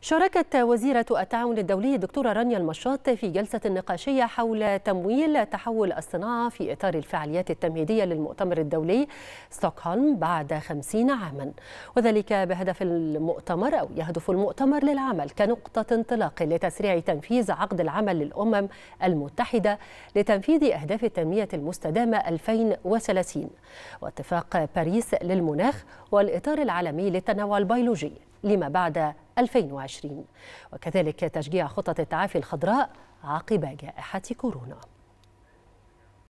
شاركت وزيرة التعاون الدولي الدكتورة رانيا المشاط في جلسة نقاشية حول تمويل تحول الصناعة في إطار الفعاليات التمهيدية للمؤتمر الدولي ستوكهولم بعد خمسين عاما وذلك بهدف المؤتمر أو يهدف المؤتمر للعمل كنقطة انطلاق لتسريع تنفيذ عقد العمل للأمم المتحدة لتنفيذ أهداف التنمية المستدامة 2030 واتفاق باريس للمناخ والإطار العالمي للتنوع البيولوجي لما بعد 2020 وكذلك تشجيع خطط التعافي الخضراء عقب جائحة كورونا